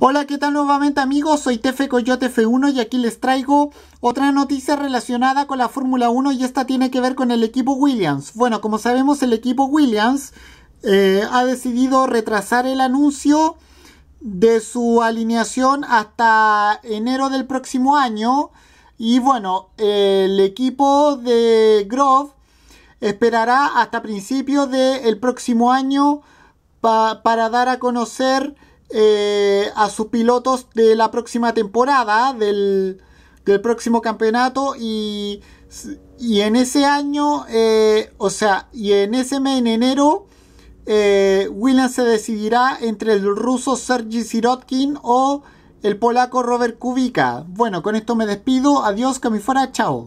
Hola, ¿qué tal nuevamente amigos? Soy Tefe Coyote F1 y aquí les traigo otra noticia relacionada con la Fórmula 1 y esta tiene que ver con el equipo Williams. Bueno, como sabemos el equipo Williams eh, ha decidido retrasar el anuncio de su alineación hasta enero del próximo año y bueno, el equipo de Grove esperará hasta principios del próximo año para dar a conocer eh, a sus pilotos de la próxima temporada, del, próximo campeonato y, y, en ese año, eh, o sea, y en ese mes, en enero, eh, se decidirá entre el ruso Sergi Sirotkin o el polaco Robert Kubica. Bueno, con esto me despido, adiós, que me fuera, chao.